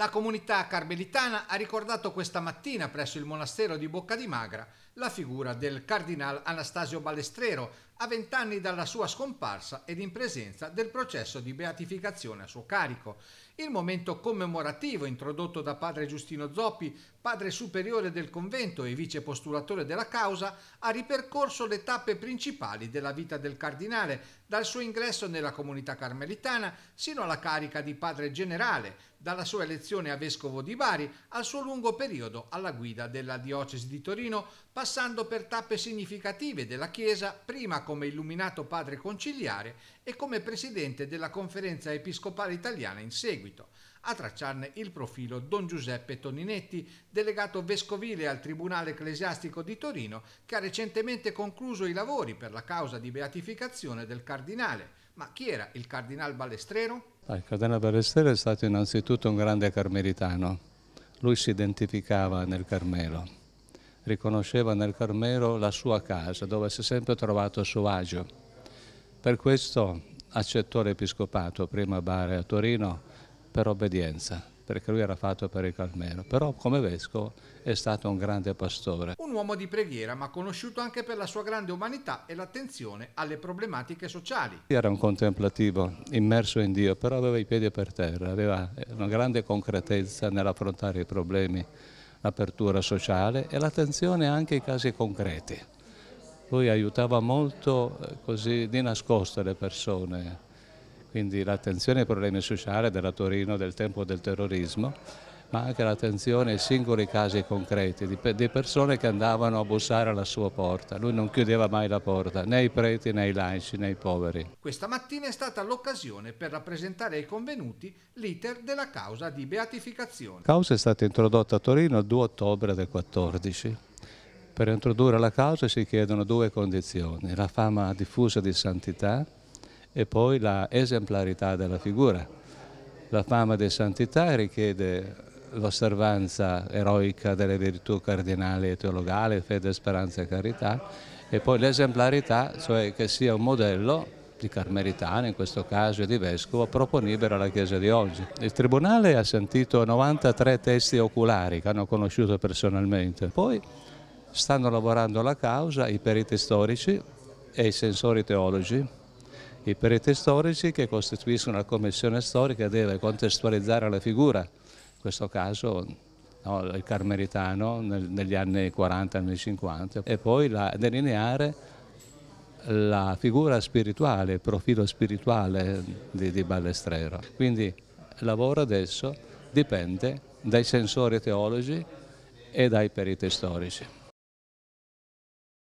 La comunità carmelitana ha ricordato questa mattina presso il monastero di Bocca di Magra la figura del cardinal Anastasio Balestrero, a vent'anni dalla sua scomparsa ed in presenza del processo di beatificazione a suo carico. Il momento commemorativo introdotto da padre Giustino Zoppi, padre superiore del convento e vice postulatore della causa, ha ripercorso le tappe principali della vita del cardinale, dal suo ingresso nella comunità carmelitana sino alla carica di padre generale, dalla sua elezione a vescovo di Bari al suo lungo periodo alla guida della diocesi di Torino, passando per tappe significative della Chiesa, prima come illuminato padre conciliare e come presidente della Conferenza Episcopale Italiana in seguito, a tracciarne il profilo Don Giuseppe Toninetti, delegato vescovile al Tribunale Ecclesiastico di Torino, che ha recentemente concluso i lavori per la causa di beatificazione del cardinale. Ma chi era il cardinale Balestrero? Ah, il cardinale Balestrero è stato innanzitutto un grande carmelitano. Lui si identificava nel Carmelo riconosceva nel Carmelo la sua casa dove si è sempre trovato a suo agio. Per questo accettò l'episcopato prima a Bari a Torino per obbedienza perché lui era fatto per il Carmelo, però come vescovo è stato un grande pastore. Un uomo di preghiera, ma conosciuto anche per la sua grande umanità e l'attenzione alle problematiche sociali. Era un contemplativo, immerso in Dio, però aveva i piedi per terra, aveva una grande concretezza nell'affrontare i problemi l'apertura sociale e l'attenzione anche ai casi concreti. Lui aiutava molto eh, così di nascosto le persone, quindi l'attenzione ai problemi sociali della Torino del tempo del terrorismo ma anche l'attenzione ai singoli casi concreti di, di, persone che andavano a bussare alla sua porta. Lui non chiudeva mai la porta, né ai preti, né ai laici, né ai poveri. Questa mattina è stata l'occasione per rappresentare ai convenuti l'iter della causa di beatificazione. La causa è stata introdotta a Torino il 2 ottobre del 14. Per introdurre la causa si chiedono due condizioni, la fama diffusa di santità e poi la esemplarità della figura. La fama di santità richiede l'osservanza eroica delle virtù cardinali e teologali, fede, speranza e carità, e poi l'esemplarità, cioè che sia un modello di Carmeritano in questo caso e di Vescovo, proponibile alla Chiesa di oggi. Il Tribunale ha sentito 93 testi oculari che hanno conosciuto personalmente, poi stanno lavorando la causa i periti storici e i sensori teologi. I periti storici che costituiscono la commissione storica deve contestualizzare la figura in questo caso no, il carmeritano nel, negli anni 40 e anni 50 e poi la, delineare la figura spirituale, il profilo spirituale di, di Ballestrero. Quindi il lavoro adesso dipende dai sensori teologi e dai periti storici.